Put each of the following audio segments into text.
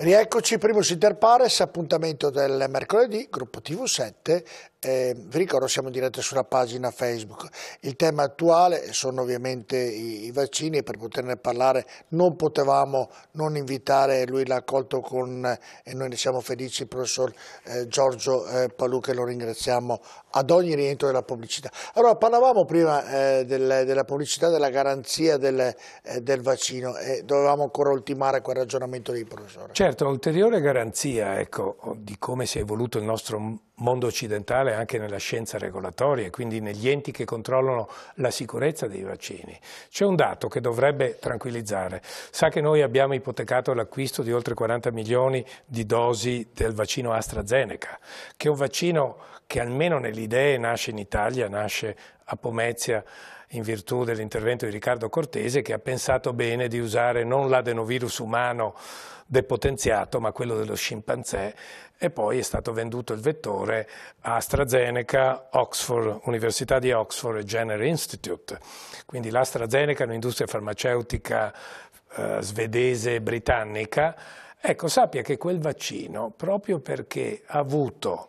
Rieccoci, primo Inter Pares, appuntamento del mercoledì, gruppo TV7 eh, vi ricordo siamo in diretta sulla pagina Facebook. Il tema attuale sono ovviamente i, i vaccini e per poterne parlare non potevamo non invitare, lui l'ha accolto con, eh, e noi ne siamo felici, il professor eh, Giorgio eh, Palù che lo ringraziamo ad ogni rientro della pubblicità. Allora parlavamo prima eh, del, della pubblicità, della garanzia del, eh, del vaccino e dovevamo ancora ultimare quel ragionamento lì professore. Certo, ulteriore garanzia ecco, di come si è evoluto il nostro mondo occidentale anche nella scienza regolatoria e quindi negli enti che controllano la sicurezza dei vaccini. C'è un dato che dovrebbe tranquillizzare. Sa che noi abbiamo ipotecato l'acquisto di oltre 40 milioni di dosi del vaccino AstraZeneca, che è un vaccino che almeno nelle idee nasce in Italia, nasce a Pomezia in virtù dell'intervento di Riccardo Cortese che ha pensato bene di usare non l'adenovirus umano depotenziato ma quello dello scimpanzé e poi è stato venduto il vettore a AstraZeneca, Oxford, Università di Oxford e Jenner Institute. Quindi l'AstraZeneca è un'industria farmaceutica eh, svedese e britannica. Ecco, sappia che quel vaccino, proprio perché ha avuto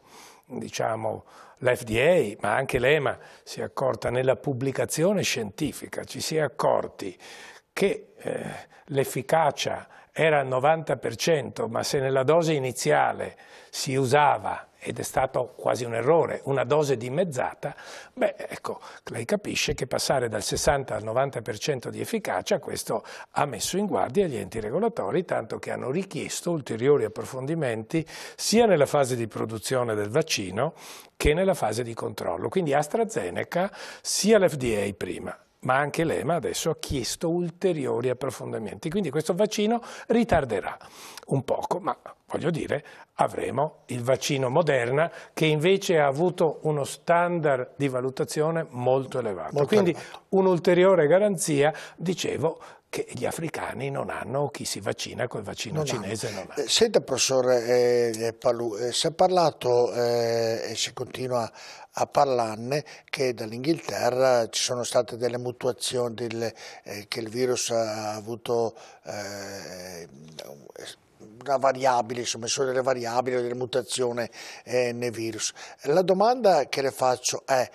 diciamo, l'FDA, ma anche l'EMA, si è accorta nella pubblicazione scientifica, ci si è accorti che eh, l'efficacia era al 90%, ma se nella dose iniziale si usava ed è stato quasi un errore, una dose dimezzata, beh, ecco, lei capisce che passare dal 60 al 90% di efficacia, questo ha messo in guardia gli enti regolatori, tanto che hanno richiesto ulteriori approfondimenti sia nella fase di produzione del vaccino che nella fase di controllo. Quindi AstraZeneca sia l'FDA prima ma anche l'EMA adesso ha chiesto ulteriori approfondimenti, quindi questo vaccino ritarderà un poco, ma voglio dire avremo il vaccino Moderna che invece ha avuto uno standard di valutazione molto elevato, molto quindi un'ulteriore garanzia, dicevo, che gli africani non hanno, chi si vaccina col vaccino non cinese hanno. non ha. Eh, senta professore eh, eh, Palù, eh, si è parlato eh, e si continua a parlarne che dall'Inghilterra ci sono state delle mutuazioni del, eh, che il virus ha avuto una variabile, insomma, sono delle variabili o delle mutazioni eh, nel virus. La domanda che le faccio è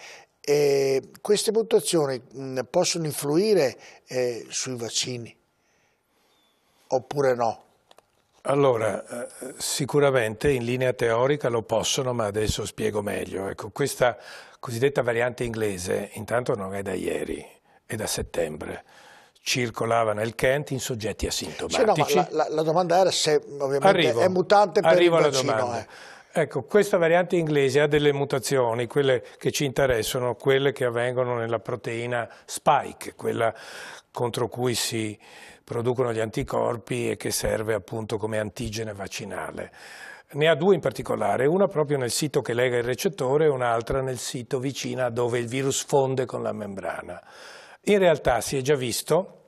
eh, queste valutazioni possono influire eh, sui vaccini oppure no? Allora, eh, sicuramente in linea teorica lo possono, ma adesso spiego meglio. Ecco, questa cosiddetta variante inglese intanto non è da ieri, è da settembre circolava nel Kent in soggetti asintomatici. Cioè no, la, la, la, domanda era se ovviamente arrivo, è mutante per arrivo il vaccino. Alla domanda. Eh. Ecco, questa variante inglese ha delle mutazioni, quelle che ci interessano, quelle che avvengono nella proteina spike, quella contro cui si producono gli anticorpi e che serve appunto come antigene vaccinale. Ne ha due in particolare, una proprio nel sito che lega il recettore e un'altra nel sito vicina dove il virus fonde con la membrana. In realtà si è già visto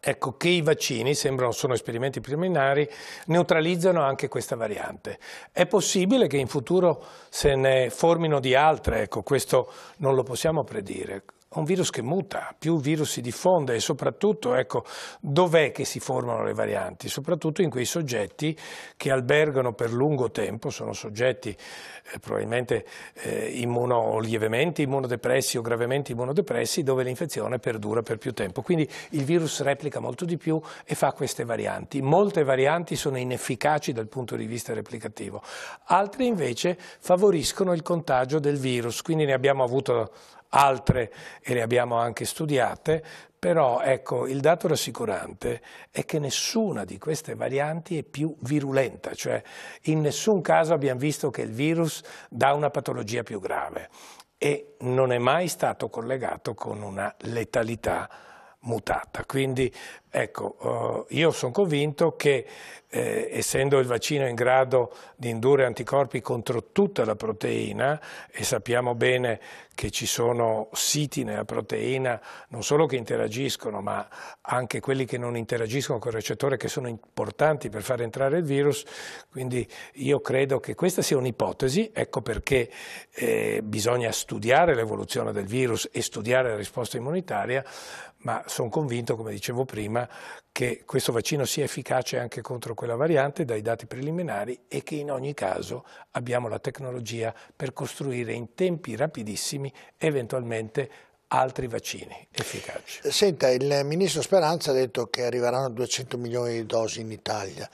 Ecco che i vaccini, sembrano sono esperimenti preliminari, neutralizzano anche questa variante. È possibile che in futuro se ne formino di altre, ecco questo non lo possiamo predire un virus che muta, più virus si diffonde e soprattutto, ecco, dov'è che si formano le varianti? Soprattutto in quei soggetti che albergano per lungo tempo, sono soggetti eh, probabilmente eh, immuno, lievemente immunodepressi o gravemente immunodepressi, dove l'infezione perdura per più tempo. Quindi il virus replica molto di più e fa queste varianti. Molte varianti sono inefficaci dal punto di vista replicativo, altre invece favoriscono il contagio del virus, quindi ne abbiamo avuto altre e le abbiamo anche studiate, però ecco, il dato rassicurante è che nessuna di queste varianti è più virulenta, cioè in nessun caso abbiamo visto che il virus dà una patologia più grave e non è mai stato collegato con una letalità mutata. Quindi Ecco, eh, io sono convinto che eh, essendo il vaccino in grado di indurre anticorpi contro tutta la proteina e sappiamo bene che ci sono siti nella proteina non solo che interagiscono ma anche quelli che non interagiscono col recettore che sono importanti per far entrare il virus, quindi io credo che questa sia un'ipotesi, ecco perché eh, bisogna studiare l'evoluzione del virus e studiare la risposta immunitaria, ma sono convinto, come dicevo prima, conferma che questo vaccino sia efficace anche contro quella variante dai dati preliminari e che in ogni caso abbiamo la tecnologia per costruire in tempi rapidissimi eventualmente altri vaccini efficaci. Senta, il ministro Speranza ha detto che arriveranno 200 milioni di dosi in Italia.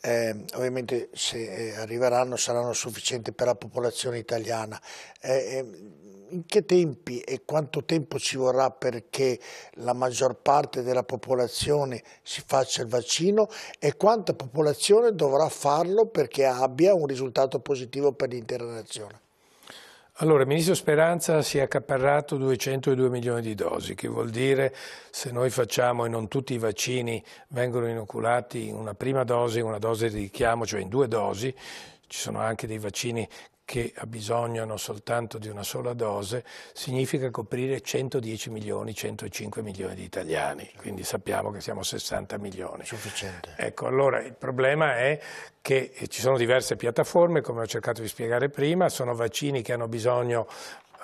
Eh, ovviamente se eh, arriveranno saranno sufficienti per la popolazione italiana. Eh, eh, in che tempi e quanto tempo ci vorrà perché la maggior parte della popolazione si faccia il vaccino e quanta popolazione dovrà farlo perché abbia un risultato positivo per l'intera nazione? Allora, il ministro Speranza si è accaparrato 202 milioni di dosi, che vuol dire se noi facciamo e non tutti i vaccini vengono inoculati una prima dose, una dose di richiamo, cioè in due dosi, ci sono anche dei vaccini che ha bisogno soltanto di una sola dose, significa coprire 110 milioni, 105 milioni di italiani, quindi sappiamo che siamo 60 milioni. Sufficiente. Ecco, allora il problema è che eh, ci sono diverse piattaforme, come ho cercato di spiegare prima, sono vaccini che hanno bisogno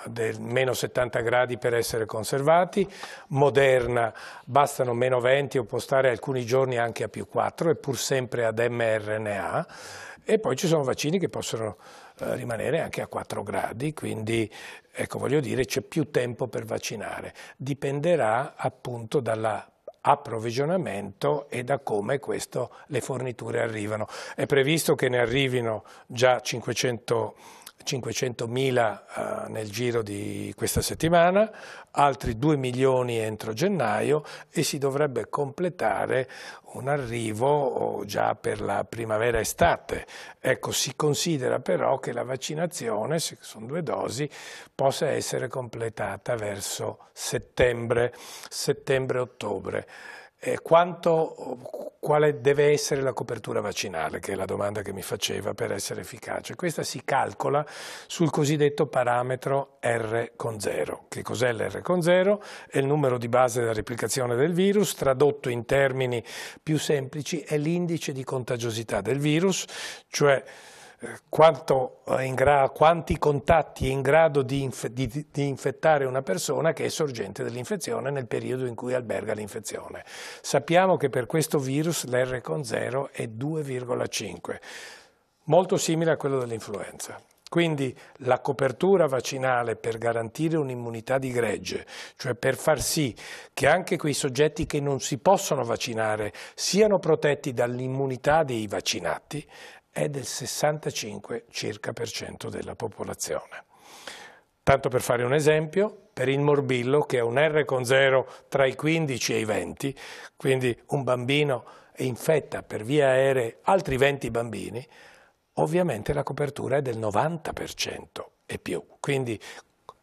del meno 70 gradi per essere conservati, moderna bastano meno 20 o può stare alcuni giorni anche a più 4 e pur sempre ad mRNA e poi ci sono vaccini che possono eh, rimanere anche a 4 gradi, quindi ecco, voglio dire c'è più tempo per vaccinare, dipenderà appunto dalla approvvigionamento e da come questo, le forniture arrivano. È previsto che ne arrivino già 500 500.000 eh, nel giro di questa settimana, altri 2 milioni entro gennaio e si dovrebbe completare un arrivo oh, già per la primavera-estate. Ecco, si considera però che la vaccinazione, se sono due dosi, possa essere completata verso settembre, settembre-ottobre eh, quanto, quale deve essere la copertura vaccinale, che è la domanda che mi faceva, per essere efficace. Questa si calcola sul cosiddetto parametro R con 0. Che cos'è l'R con 0? È il numero di base della replicazione del virus, tradotto in termini più semplici, è l'indice di contagiosità del virus, cioè eh, quanti contatti è in grado di, inf di, di, infettare una persona che è sorgente dell'infezione nel periodo in cui alberga l'infezione. Sappiamo che per questo virus l'R con 0 è 2,5, molto simile a quello dell'influenza. Quindi la copertura vaccinale per garantire un'immunità di gregge, cioè per far sì che anche quei soggetti che non si possono vaccinare siano protetti dall'immunità dei vaccinati, è del 65 circa per cento della popolazione. Tanto per fare un esempio, per il morbillo che è un R con 0 tra i 15 e i 20, quindi un bambino e infetta per via aerea altri 20 bambini, ovviamente la copertura è del 90% e più. Quindi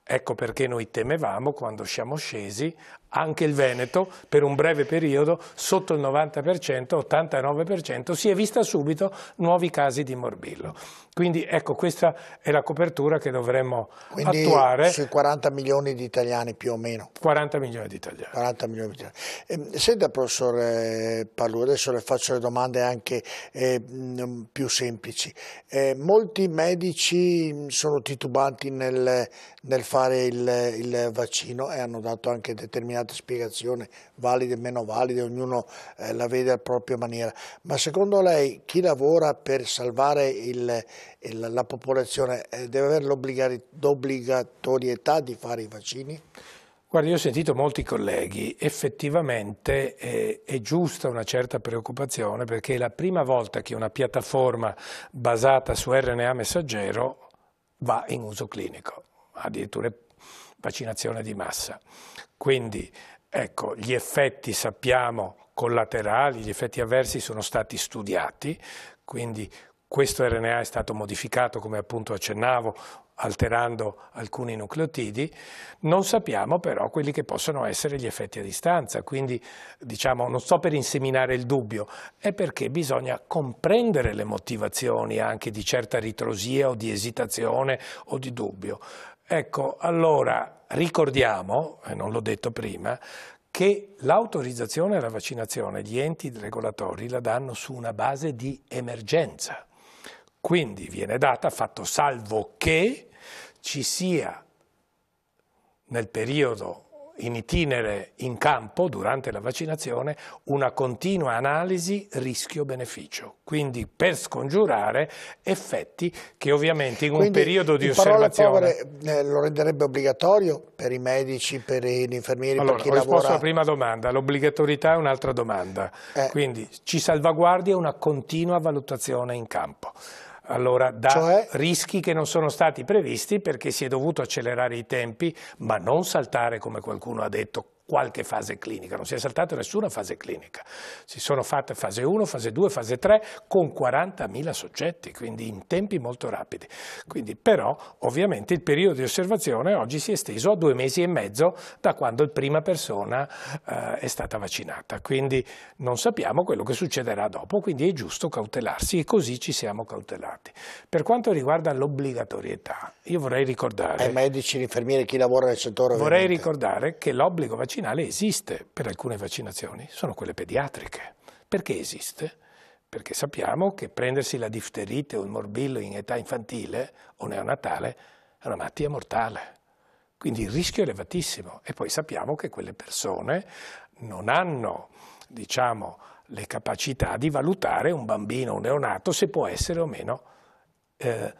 Ecco perché noi temevamo quando siamo scesi anche il Veneto per un breve periodo sotto il 90%, 89%, si è vista subito nuovi casi di morbillo. Quindi ecco questa è la copertura che dovremmo Quindi, attuare. sui 40 milioni di italiani più o meno. 40 milioni di italiani. 40 milioni di italiani. Ehm, eh, senta professore eh, Pallu, adesso le faccio le domande anche eh, mm, più semplici. Eh, molti medici mm, sono titubanti nel, nel fare il, il, vaccino e hanno dato anche determinate spiegazioni, valide e meno valide, ognuno eh, la vede a propria maniera. Ma secondo lei chi lavora per salvare il, il, la popolazione eh, deve avere l'obbligatorietà di fare i vaccini? Guardi, io ho sentito molti colleghi, effettivamente eh, è giusta una certa preoccupazione perché è la prima volta che una piattaforma basata su RNA messaggero va in uso clinico addirittura vaccinazione di massa. Quindi ecco, gli effetti sappiamo collaterali, gli effetti avversi sono stati studiati, quindi questo RNA è stato modificato, come appunto accennavo, alterando alcuni nucleotidi, non sappiamo però quelli che possono essere gli effetti a distanza, quindi diciamo non sto per inseminare il dubbio, è perché bisogna comprendere le motivazioni anche di certa ritrosia o di esitazione o di dubbio. Ecco, allora ricordiamo, e non l'ho detto prima, che l'autorizzazione alla vaccinazione gli enti regolatori la danno su una base di emergenza. Quindi viene data fatto salvo che ci sia nel periodo in itinere in campo durante la vaccinazione una continua analisi rischio-beneficio, quindi per scongiurare effetti che ovviamente in un quindi, periodo di osservazione... Povere, eh, lo renderebbe obbligatorio per i medici, per gli infermieri, allora, per chi ho lavora? risposto alla prima domanda, l'obbligatorietà è un'altra domanda, eh. quindi ci salvaguardia una continua valutazione in campo allora, da cioè? rischi che non sono stati previsti perché si è dovuto accelerare i tempi, ma non saltare, come qualcuno ha detto, qualche fase clinica, non si è saltata nessuna fase clinica. Si sono fatte fase 1, fase 2, fase 3 con 40.000 soggetti, quindi in tempi molto rapidi. Quindi però ovviamente il periodo di osservazione oggi si è esteso a due mesi e mezzo da quando la prima persona eh, è stata vaccinata, quindi non sappiamo quello che succederà dopo, quindi è giusto cautelarsi e così ci siamo cautelati. Per quanto riguarda l'obbligatorietà, io vorrei ricordare... Ai medici, infermieri, chi lavora nel settore... Vorrei ovviamente. ricordare che l'obbligo vaccinale vaccinale esiste per alcune vaccinazioni, sono quelle pediatriche. Perché esiste? Perché sappiamo che prendersi la difterite o il morbillo in età infantile o neonatale è una malattia mortale. Quindi il rischio è elevatissimo e poi sappiamo che quelle persone non hanno, diciamo, le capacità di valutare un bambino, o un neonato, se può essere o meno eh,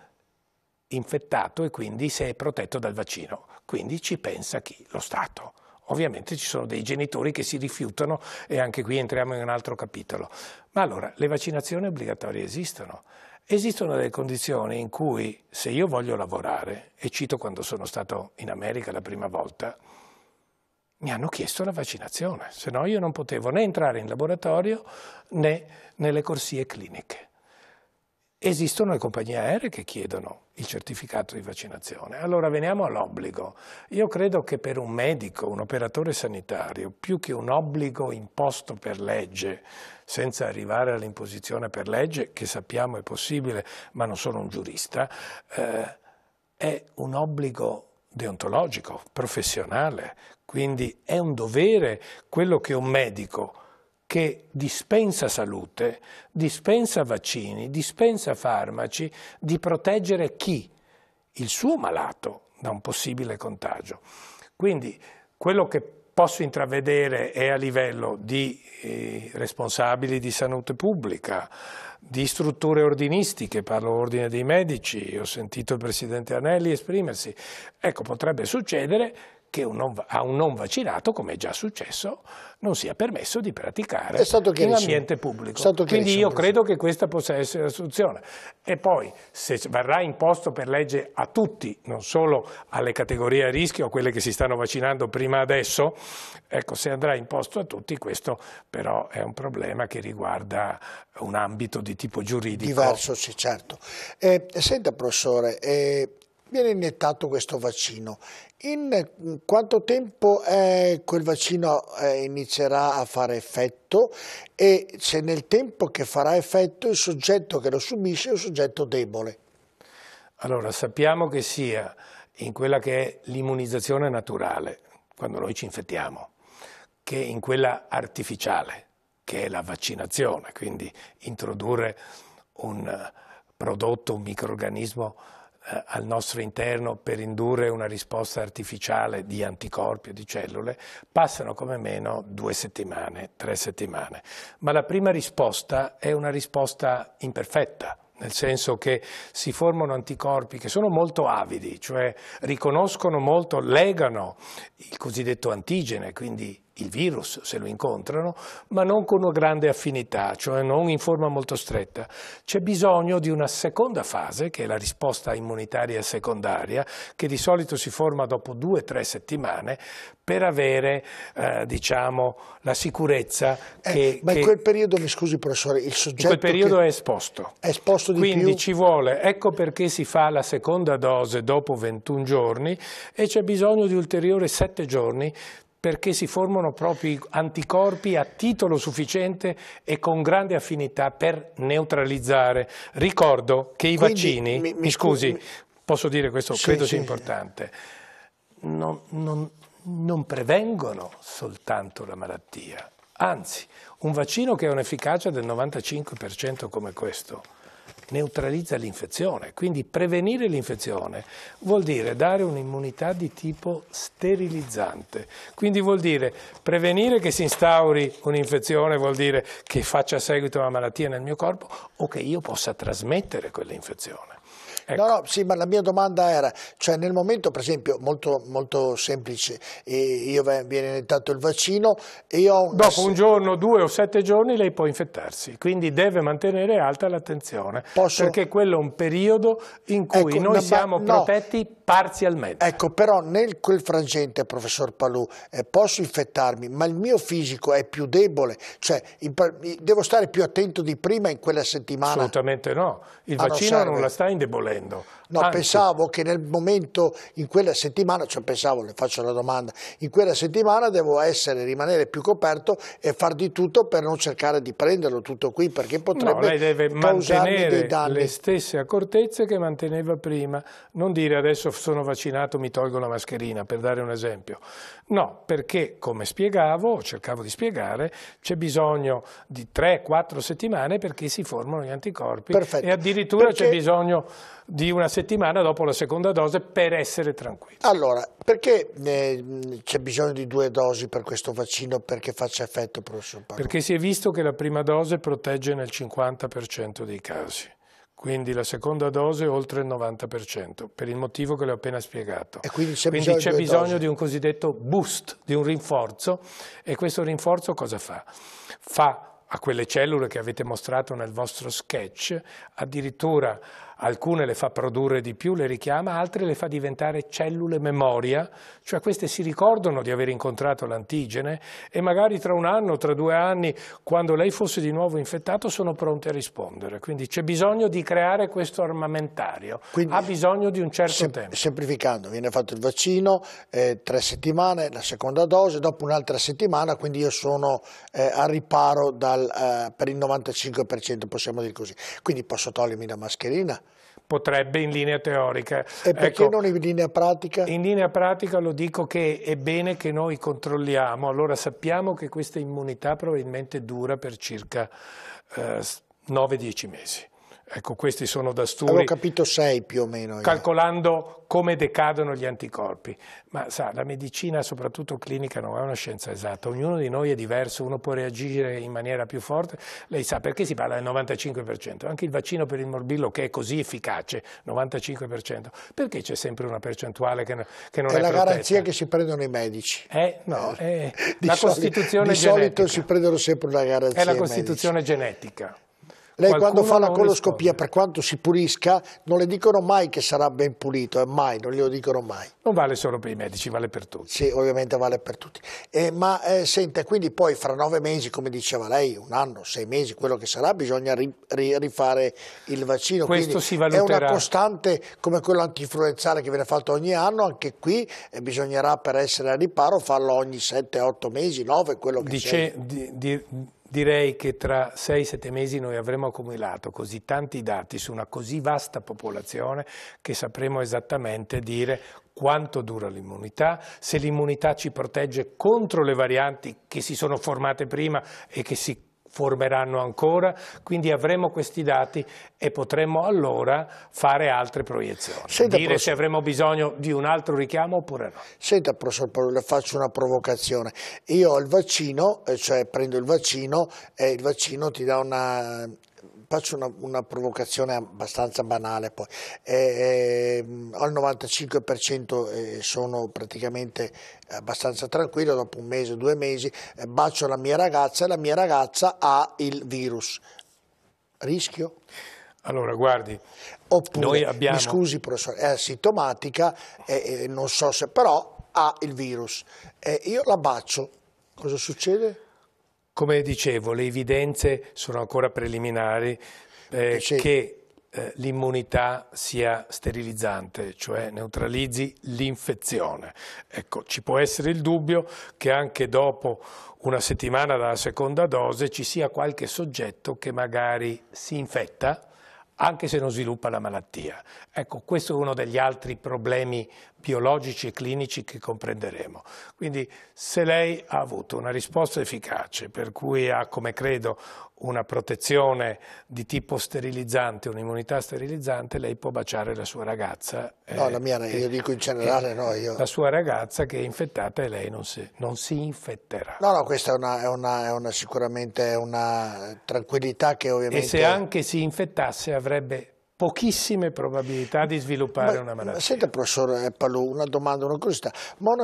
infettato e quindi se è protetto dal vaccino. Quindi ci pensa chi? Lo Stato. Ovviamente ci sono dei genitori che si rifiutano e anche qui entriamo in un altro capitolo. Ma allora, le vaccinazioni obbligatorie esistono. Esistono delle condizioni in cui se io voglio lavorare, e cito quando sono stato in America la prima volta, mi hanno chiesto la vaccinazione, se no io non potevo né entrare in laboratorio né nelle corsie cliniche. Esistono le compagnie aeree che chiedono il certificato di vaccinazione. Allora veniamo all'obbligo. Io credo che per un medico, un operatore sanitario, più che un obbligo imposto per legge, senza arrivare all'imposizione per legge, che sappiamo è possibile, ma non sono un giurista, eh, è un obbligo deontologico, professionale, quindi è un dovere quello che un medico che dispensa salute, dispensa vaccini, dispensa farmaci, di proteggere chi? Il suo malato da un possibile contagio. Quindi quello che posso intravedere è a livello di eh, responsabili di salute pubblica, di strutture ordinistiche, parlo ordine dei medici, ho sentito il Presidente Anelli esprimersi, ecco potrebbe succedere che un non, a un non vaccinato, come è già successo, non sia permesso di praticare in ambiente pubblico. Quindi io credo che questa possa essere la soluzione. E poi, se verrà imposto per legge a tutti, non solo alle categorie a rischio, a quelle che si stanno vaccinando prima adesso, ecco, se andrà imposto a tutti, questo però è un problema che riguarda un ambito di tipo giuridico. Diverso, sì, certo. Eh, senta, professore, eh, viene iniettato questo vaccino. In mm, quanto tempo eh, quel vaccino eh, inizierà a fare effetto e se nel tempo che farà effetto il soggetto che lo subisce è un soggetto debole? Allora, sappiamo che sia in quella che è l'immunizzazione naturale, quando noi ci infettiamo, che in quella artificiale, che è la vaccinazione, quindi introdurre un eh, prodotto, un microorganismo eh, al nostro interno per indurre una risposta artificiale di anticorpi o di cellule, passano come meno due settimane, tre settimane. Ma la prima risposta è una risposta imperfetta, nel senso che si formano anticorpi che sono molto avidi, cioè riconoscono molto, legano il cosiddetto antigene, quindi il virus se lo incontrano, ma non con una grande affinità, cioè non in forma molto stretta. C'è bisogno di una seconda fase, che è la risposta immunitaria secondaria, che di solito si forma dopo due o tre settimane, per avere eh, diciamo, la sicurezza eh, che... Eh, ma in che... quel periodo, mi scusi professore, il soggetto... In quel periodo è esposto. È esposto di Quindi più? ci vuole, ecco perché si fa la seconda dose dopo 21 giorni e c'è bisogno di ulteriori 7 giorni perché si formano proprio anticorpi a titolo sufficiente e con grande affinità per neutralizzare. Ricordo che i Quindi, vaccini, mi, mi scusi, mi... posso dire questo, sì, credo sì, sia importante, non, non, non prevengono soltanto la malattia, anzi un vaccino che ha un'efficacia del 95% come questo neutralizza l'infezione, quindi prevenire l'infezione vuol dire dare un'immunità di tipo sterilizzante, quindi vuol dire prevenire che si instauri un'infezione, vuol dire che faccia seguito una malattia nel mio corpo o che io possa trasmettere quell'infezione. Ecco. No, no, sì, ma la mia domanda era, cioè nel momento, per esempio, molto, molto semplice, io viene intanto il vaccino e io ho... Dopo un giorno, due o sette giorni lei può infettarsi, quindi deve mantenere alta l'attenzione, Posso... perché quello è un periodo in ecco, cui ecco, noi siamo ma... protetti parzialmente. Ecco, però nel quel frangente, professor Palù, eh, posso infettarmi, ma il mio fisico è più debole, cioè in, devo stare più attento di prima in quella settimana? Assolutamente no, il ah, vaccino non, non la sta indebolendo aprendo. No, Anche. pensavo che nel momento, in quella settimana, cioè pensavo, le faccio la domanda, in quella settimana devo essere, rimanere più coperto e far di tutto per non cercare di prenderlo tutto qui, perché potrebbe no, lei deve mantenere le stesse accortezze che manteneva prima. Non dire adesso sono vaccinato, mi tolgo la mascherina, per dare un esempio. No, perché come spiegavo, cercavo di spiegare, c'è bisogno di 3-4 settimane perché si formano gli anticorpi Perfetto. e addirittura perché... c'è bisogno di una settimana dopo la seconda dose per essere tranquilli. Allora, perché eh, c'è bisogno di due dosi per questo vaccino perché faccia effetto, professor Paolo? Perché si è visto che la prima dose protegge nel 50% dei casi quindi la seconda dose oltre il 90%, per il motivo che le ho appena spiegato. E quindi c'è bisogno, quindi bisogno di un cosiddetto boost, di un rinforzo, e questo rinforzo cosa fa? Fa a quelle cellule che avete mostrato nel vostro sketch, addirittura alcune le fa produrre di più, le richiama, altre le fa diventare cellule memoria, cioè queste si ricordano di aver incontrato l'antigene e magari tra un anno, tra due anni, quando lei fosse di nuovo infettato, sono pronte a rispondere. Quindi c'è bisogno di creare questo armamentario, Quindi, ha bisogno di un certo sem tempo. Semplificando, viene fatto il vaccino, eh, tre settimane, la seconda dose, dopo un'altra settimana, quindi io sono eh, al riparo dal, eh, per il 95%, possiamo dire così. Quindi posso togliermi la mascherina? potrebbe in linea teorica. E perché ecco, non in linea pratica? In linea pratica lo dico che è bene che noi controlliamo, allora sappiamo che questa immunità probabilmente dura per circa eh, 9-10 mesi. Ecco, questi sono da studi. Avevo capito sei più o meno. Io. Calcolando come decadono gli anticorpi. Ma sa, la medicina, soprattutto clinica, non è una scienza esatta. Ognuno di noi è diverso, uno può reagire in maniera più forte. Lei sa perché si parla del 95%? Anche il vaccino per il morbillo, che è così efficace, 95%. Perché c'è sempre una percentuale che, non è non è la protetta? garanzia che si prendono i medici. Eh, no. Eh, la solito, Costituzione di genetica. Di solito si prendono sempre una garanzia. È la Costituzione medici. genetica. Lei quando fa la coloscopia, per quanto si pulisca, non le dicono mai che sarà ben pulito, eh, mai, non glielo dicono mai. Non vale solo per i medici, vale per tutti. Sì, ovviamente vale per tutti. Eh, ma eh, senta, quindi poi fra nove mesi, come diceva lei, un anno, sei mesi, quello che sarà, bisogna ri, ri, rifare il vaccino. Questo quindi si valuterà. È una costante come quello antinfluenzale che viene fatto ogni anno, anche qui eh, bisognerà per essere a riparo farlo ogni sette, otto mesi, nove, quello che Dice, di, di, direi che tra 6-7 mesi noi avremo accumulato così tanti dati su una così vasta popolazione che sapremo esattamente dire quanto dura l'immunità, se l'immunità ci protegge contro le varianti che si sono formate prima e che si formeranno ancora, quindi avremo questi dati e potremo allora fare altre proiezioni, Senta, dire se avremo bisogno di un altro richiamo oppure no. Senta professor Paolo, le faccio una provocazione, io ho il vaccino, eh, cioè prendo il vaccino e il vaccino ti dà una faccio una, una, provocazione abbastanza banale poi, eh, ehm, al 95% eh, sono praticamente abbastanza tranquillo, dopo un mese, due mesi, eh, bacio la mia ragazza e la mia ragazza ha il virus. Rischio? Allora, guardi, Oppure, noi abbiamo... mi scusi professore, è asintomatica, eh, eh non so se, però ha il virus. Eh, io la bacio, cosa succede? Come dicevo, le evidenze sono ancora preliminari eh, che eh, l'immunità sia sterilizzante, cioè neutralizzi l'infezione. Ecco, ci può essere il dubbio che anche dopo una settimana dalla seconda dose ci sia qualche soggetto che magari si infetta anche se non sviluppa la malattia. Ecco, questo è uno degli altri problemi biologici e clinici che comprenderemo. Quindi se lei ha avuto una risposta efficace, per cui ha, come credo, una protezione di tipo sterilizzante, un'immunità sterilizzante, lei può baciare la sua ragazza. Eh, no, eh, la mia, io dico in generale eh, no. Io... La sua ragazza che è infettata e lei non si, non si infetterà. No, no, questa è, una, è, una, è una, sicuramente una tranquillità che ovviamente... E se anche si infettasse avrebbe pochissime probabilità di sviluppare ma, una malattia. Ma senta professor Eppalo, una domanda, una curiosità, ma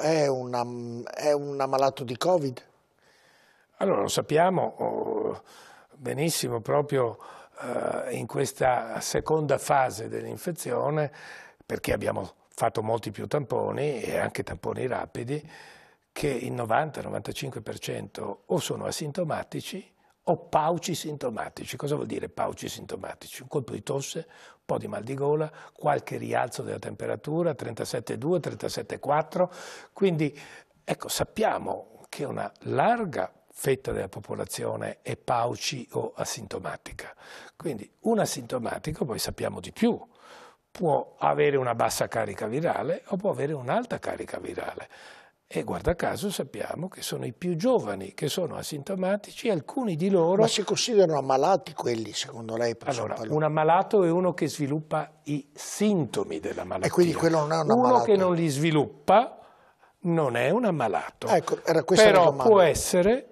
è, una, è un ammalato di Covid? Allora lo sappiamo oh, benissimo proprio eh, in questa seconda fase dell'infezione perché abbiamo fatto molti più tamponi e anche tamponi rapidi che il 90-95% o sono asintomatici o pauci sintomatici. Cosa vuol dire pauci sintomatici? Un colpo di tosse, un po' di mal di gola, qualche rialzo della temperatura, 37,2, 37,4. Quindi ecco, sappiamo che una larga fetta della popolazione è pauci o asintomatica. Quindi un asintomatico, poi sappiamo di più, può avere una bassa carica virale o può avere un'alta carica virale. E guarda caso sappiamo che sono i più giovani che sono asintomatici, alcuni di loro... Ma si considerano ammalati quelli, secondo lei? Allora, Palone? un ammalato è uno che sviluppa i sintomi della malattia. E quindi quello non è un ammalato? Uno che non li sviluppa non è un ammalato. Ecco, era questa Però può essere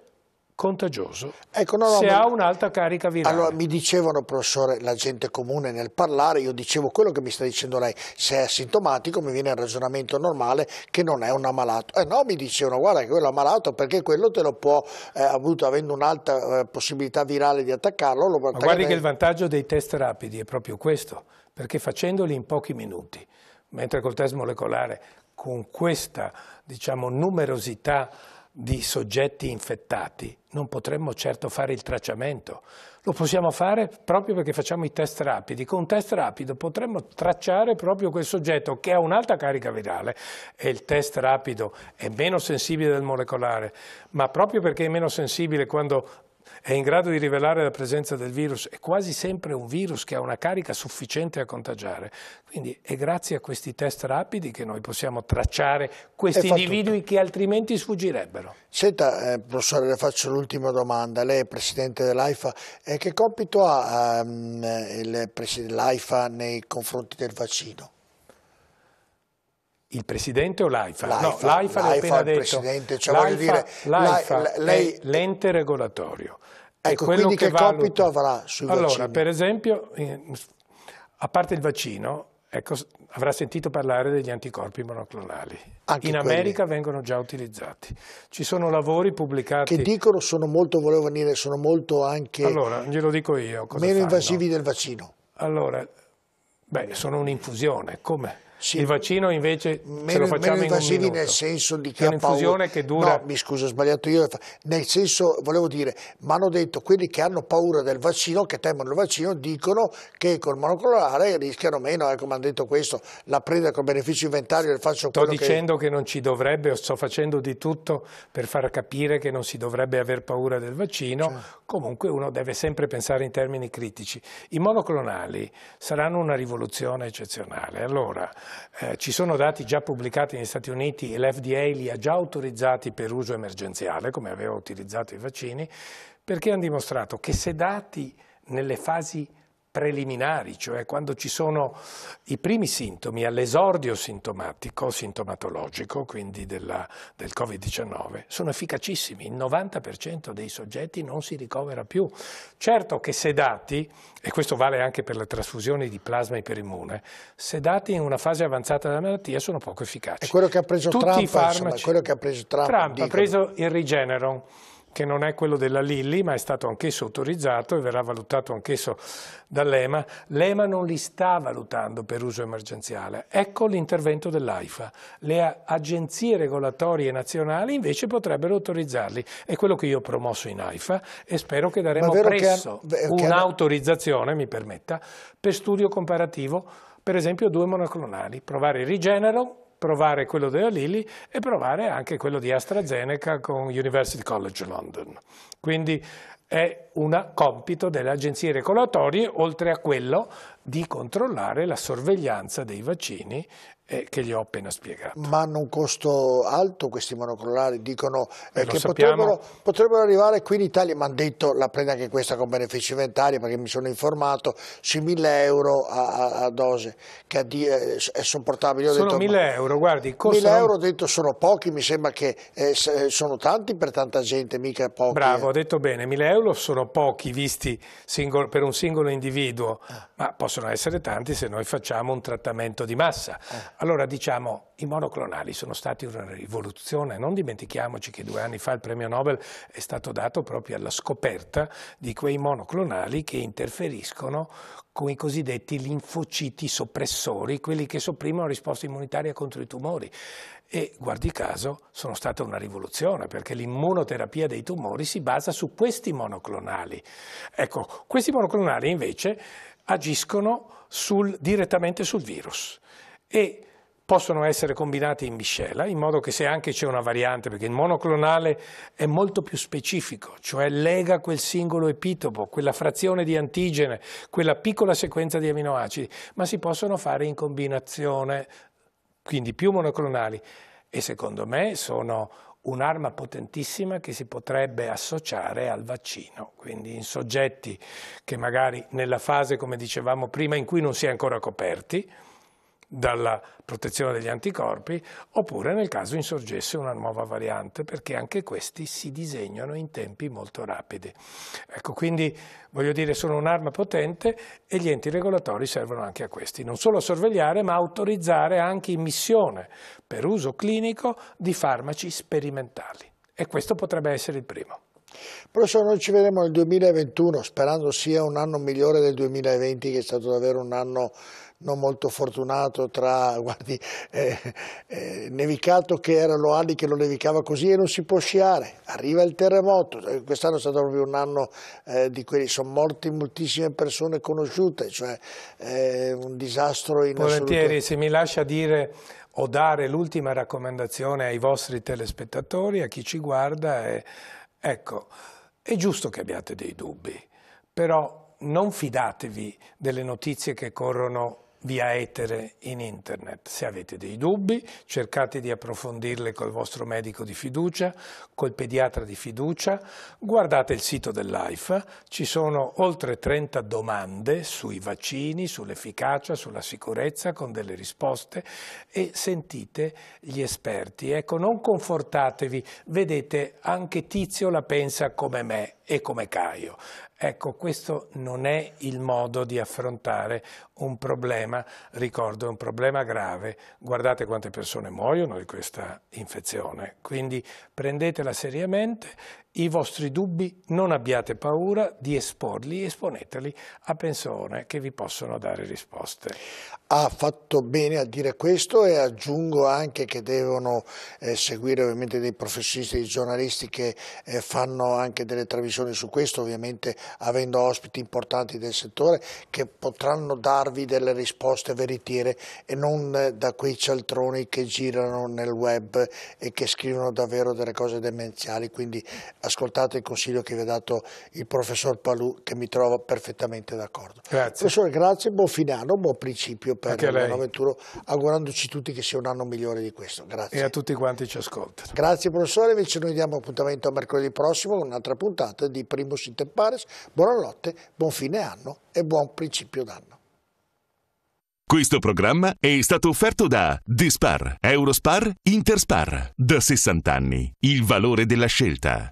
contagioso ecco, no, no, se ma... ha un'alta carica virale. Allora, mi dicevano, professore, la gente comune nel parlare, io dicevo quello che mi sta dicendo lei, se è asintomatico mi viene il ragionamento normale che non è un ammalato. Eh no, mi dicevano, guarda che quello è ammalato perché quello te lo può, eh, avuto, avendo un'alta eh, possibilità virale di attaccarlo. Lo ma guardi che il vantaggio dei test rapidi è proprio questo, perché facendoli in pochi minuti, mentre col test molecolare, con questa, diciamo, numerosità di soggetti infettati, non potremmo certo fare il tracciamento. Lo possiamo fare proprio perché facciamo i test rapidi. Con un test rapido potremmo tracciare proprio quel soggetto che ha un'alta carica virale e il test rapido è meno sensibile del molecolare, ma proprio perché è meno sensibile quando è in grado di rivelare la presenza del virus, è quasi sempre un virus che ha una carica sufficiente a contagiare. Quindi è grazie a questi test rapidi che noi possiamo tracciare questi individui tutto. che altrimenti sfuggirebbero. Senta, eh, professore, le faccio l'ultima domanda. Lei è presidente dell'AIFA. Eh, che compito ha ehm, l'AIFA nei confronti del vaccino? Il presidente o l'AIFA? No, l'AIFA l'ha appena detto. Cioè L'AIFA cioè l'ente regolatorio. Ecco, quindi che, che compito avrà sui allora, vaccini? Allora, per esempio, a parte il vaccino, ecco, avrà sentito parlare degli anticorpi monoclonali. Anche In America vengono già utilizzati. Ci sono lavori pubblicati... Che dicono sono molto, volevo venire, sono molto anche... Allora, glielo dico io. meno fanno. invasivi del vaccino. Allora, beh, sono un'infusione, come? Sì, il vaccino invece meno, lo facciamo invasivi nel senso di chi ha paura. che dura... No, mi scuso, ho sbagliato io. Nel senso, volevo dire, mi hanno detto quelli che hanno paura del vaccino, che temono il vaccino, dicono che col monoclonale rischiano meno, ecco, mi hanno detto questo, la prenda con beneficio inventario e faccio Sto quello dicendo che... che... non ci dovrebbe, sto facendo di tutto per far capire che non si dovrebbe aver paura del vaccino, cioè. comunque uno deve sempre pensare in termini critici. I monoclonali saranno una rivoluzione eccezionale, allora... Eh, ci sono dati già pubblicati negli Stati Uniti e l'FDA li ha già autorizzati per uso emergenziale, come aveva utilizzato i vaccini, perché hanno dimostrato che se dati nelle fasi preliminari, cioè quando ci sono i primi sintomi all'esordio sintomatico, sintomatologico, quindi della, del Covid-19, sono efficacissimi. Il 90% dei soggetti non si ricovera più. Certo che sedati, e questo vale anche per la trasfusione di plasma iperimmune, sedati in una fase avanzata della malattia sono poco efficaci. È quello che ha preso Tutti Trump, i farmaci, insomma, quello che ha preso Trump. Trump ha preso il Regeneron che non è quello della Lilly, ma è stato anch'esso autorizzato e verrà valutato anch'esso dall'EMA. L'EMA non li sta valutando per uso emergenziale. Ecco l'intervento dell'AIFA. Le agenzie regolatorie nazionali invece potrebbero autorizzarli. È quello che io ho promosso in AIFA e spero che daremo presto un'autorizzazione, mi permetta, per studio comparativo, per esempio due monoclonali, provare il Rigenero provare quello della Lilly e provare anche quello di AstraZeneca con University College London. Quindi è un compito delle agenzie regolatorie, oltre a quello di controllare la sorveglianza dei vaccini eh, che gli ho appena spiegato. Ma hanno un costo alto questi monoclonali, dicono eh, eh che potrebbero, potrebbero, arrivare qui in Italia, mi hanno detto la prendo anche questa con benefici ventari, perché mi sono informato, sui 1000 euro a, a, a dose, che a eh, è sopportabile. sono detto, 1000 euro, guardi. Costano... 1000 euro ho detto sono pochi, mi sembra che eh, sono tanti per tanta gente, mica pochi. Bravo, ho detto bene, 1000 euro euro sono pochi visti singolo, per un singolo individuo, ah. ma possono essere tanti se noi facciamo un trattamento di massa. Eh. Allora diciamo i monoclonali sono stati una rivoluzione, non dimentichiamoci che due anni fa il premio Nobel è stato dato proprio alla scoperta di quei monoclonali che interferiscono con i cosiddetti linfociti soppressori, quelli che sopprimono la risposta immunitaria contro i tumori. E guardi caso, sono stata una rivoluzione perché l'immunoterapia dei tumori si basa su questi monoclonali. Ecco, questi monoclonali invece agiscono sul, direttamente sul virus e possono essere combinati in miscela, in modo che se anche c'è una variante, perché il monoclonale è molto più specifico, cioè lega quel singolo epitopo, quella frazione di antigene, quella piccola sequenza di aminoacidi, ma si possono fare in combinazione, quindi più monoclonali. E secondo me sono un'arma potentissima che si potrebbe associare al vaccino, quindi in soggetti che magari nella fase, come dicevamo prima, in cui non si è ancora coperti, dalla protezione degli anticorpi, oppure nel caso insorgesse una nuova variante, perché anche questi si disegnano in tempi molto rapidi. Ecco, quindi voglio dire, sono un'arma potente e gli enti regolatori servono anche a questi, non solo a sorvegliare, ma autorizzare anche in missione per uso clinico di farmaci sperimentali. E questo potrebbe essere il primo. Professore, noi ci vedremo nel 2021, sperando sia un anno migliore del 2020, che è stato davvero un anno non molto fortunato tra, guardi, eh, eh, nevicato che era anni che lo nevicava così e non si può sciare, arriva il terremoto, eh, quest'anno è stato proprio un anno eh, di quelli, sono morti moltissime persone conosciute, cioè eh, un disastro in Volentieri, se mi lascia dire o dare l'ultima raccomandazione ai vostri telespettatori, a chi ci guarda, è, ecco, è giusto che abbiate dei dubbi, però non fidatevi delle notizie che corrono via etere in internet. Se avete dei dubbi cercate di approfondirle col vostro medico di fiducia, col pediatra di fiducia, guardate il sito dell'AIFA, ci sono oltre 30 domande sui vaccini, sull'efficacia, sulla sicurezza con delle risposte e sentite gli esperti. Ecco, non confortatevi, vedete anche Tizio la pensa come me e come Caio. Ecco, questo non è il modo di affrontare un problema, ricordo, è un problema grave. Guardate quante persone muoiono di questa infezione, quindi prendetela seriamente i vostri dubbi, non abbiate paura di esporli, esponeteli a persone che vi possono dare risposte. Ha fatto bene a dire questo e aggiungo anche che devono eh, seguire ovviamente dei professionisti, dei giornalisti che eh, fanno anche delle trasmissioni su questo, ovviamente avendo ospiti importanti del settore che potranno darvi delle risposte veritiere e non eh, da quei cialtroni che girano nel web e che scrivono davvero delle cose demenziali. Quindi ascoltato il consiglio che vi ha dato il professor Palù, che mi trovo perfettamente d'accordo. Grazie. Professore, grazie, buon fine anno, buon principio per il 2021, augurandoci tutti che sia un anno migliore di questo. Grazie. E a tutti quanti ci ascoltano. Grazie professore, invece noi diamo appuntamento a mercoledì prossimo con un'altra puntata di Primus Inter Pares. Buonanotte, buon fine anno e buon principio d'anno. Questo programma è stato offerto da Dispar, Eurospar, Interspar. Da 60 anni, il valore della scelta.